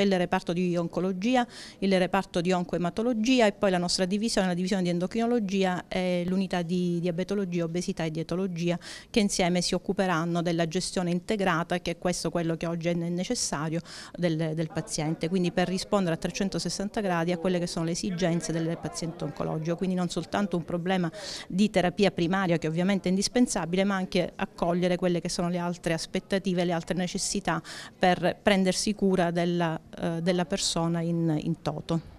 c'è il reparto di oncologia, il reparto di oncoematologia e poi la nostra divisione, la divisione di endocrinologia e l'unità di diabetologia, obesità e dietologia che insieme si occuperanno della gestione integrata che è questo quello che oggi è necessario del, del paziente, quindi per rispondere a 360 gradi a quelle che sono le esigenze del paziente oncologico, quindi non soltanto un problema di terapia primaria che ovviamente è indispensabile ma anche accogliere quelle che sono le altre aspettative, le altre necessità per prendersi cura della eh, della persona in, in toto.